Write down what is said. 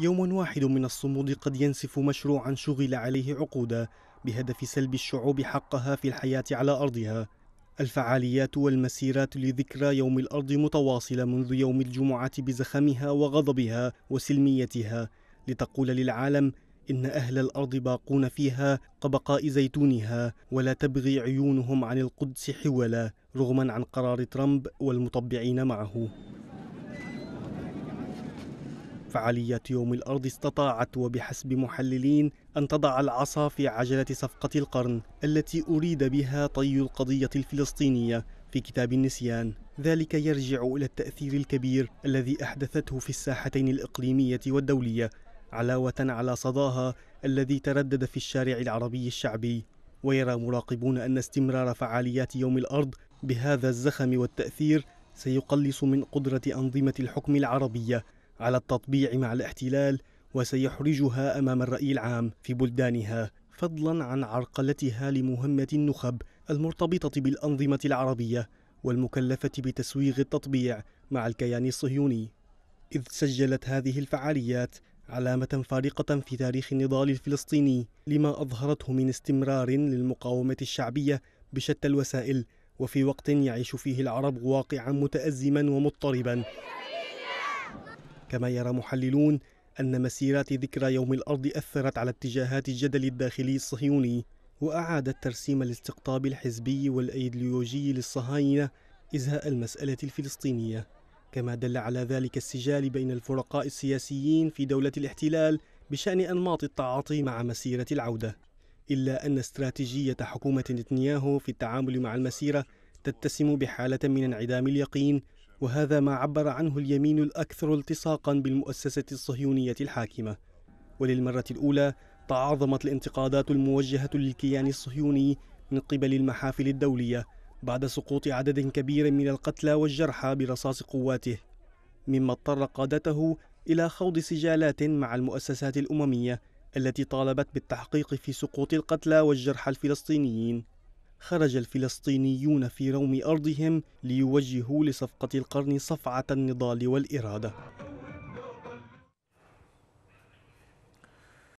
يوم واحد من الصمود قد ينسف مشروعا شغل عليه عقودا بهدف سلب الشعوب حقها في الحياة على أرضها الفعاليات والمسيرات لذكرى يوم الأرض متواصلة منذ يوم الجمعة بزخمها وغضبها وسلميتها لتقول للعالم إن أهل الأرض باقون فيها قبقاء زيتونها ولا تبغي عيونهم عن القدس حولا رغما عن قرار ترامب والمطبعين معه فعاليات يوم الأرض استطاعت وبحسب محللين أن تضع العصا في عجلة صفقة القرن التي أريد بها طي القضية الفلسطينية في كتاب النسيان ذلك يرجع إلى التأثير الكبير الذي أحدثته في الساحتين الإقليمية والدولية علاوة على صداها الذي تردد في الشارع العربي الشعبي ويرى مراقبون أن استمرار فعاليات يوم الأرض بهذا الزخم والتأثير سيقلص من قدرة أنظمة الحكم العربية على التطبيع مع الاحتلال وسيحرجها امام الراي العام في بلدانها فضلا عن عرقلتها لمهمه النخب المرتبطه بالانظمه العربيه والمكلفه بتسويغ التطبيع مع الكيان الصهيوني اذ سجلت هذه الفعاليات علامه فارقه في تاريخ النضال الفلسطيني لما اظهرته من استمرار للمقاومه الشعبيه بشتى الوسائل وفي وقت يعيش فيه العرب واقعا متازما ومضطربا كما يرى محللون أن مسيرات ذكرى يوم الأرض أثرت على اتجاهات الجدل الداخلي الصهيوني وأعادت ترسيم الاستقطاب الحزبي والأيديولوجي للصهاينة إزهاء المسألة الفلسطينية كما دل على ذلك السجال بين الفرقاء السياسيين في دولة الاحتلال بشأن أنماط التعاطي مع مسيرة العودة إلا أن استراتيجية حكومة نتنياهو في التعامل مع المسيرة تتسم بحالة من انعدام اليقين وهذا ما عبر عنه اليمين الأكثر التصاقا بالمؤسسة الصهيونية الحاكمة وللمرة الأولى تعاظمت الانتقادات الموجهة للكيان الصهيوني من قبل المحافل الدولية بعد سقوط عدد كبير من القتلى والجرحى برصاص قواته مما اضطر قادته إلى خوض سجالات مع المؤسسات الأممية التي طالبت بالتحقيق في سقوط القتلى والجرحى الفلسطينيين خرج الفلسطينيون في روم أرضهم ليوجهوا لصفقة القرن صفعة النضال والإرادة